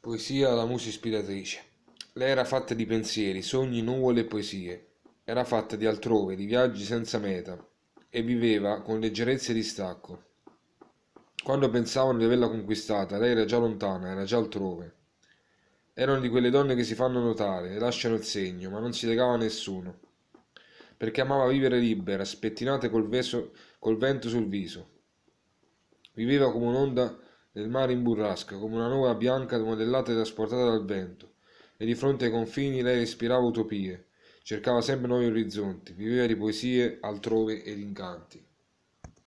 Poesia la musa ispiratrice. Lei era fatta di pensieri, sogni, nuvole e poesie. Era fatta di altrove, di viaggi senza meta, e viveva con leggerezza e distacco. Quando pensavano di averla conquistata, lei era già lontana, era già altrove. Erano di quelle donne che si fanno notare e lasciano il segno, ma non si legava a nessuno, perché amava vivere libera, spettinata col, col vento sul viso. Viveva come un'onda del mare in burrasca, come una nuvola bianca modellata e trasportata dal vento, e di fronte ai confini lei respirava utopie, cercava sempre nuovi orizzonti, viveva di poesie altrove ed incanti.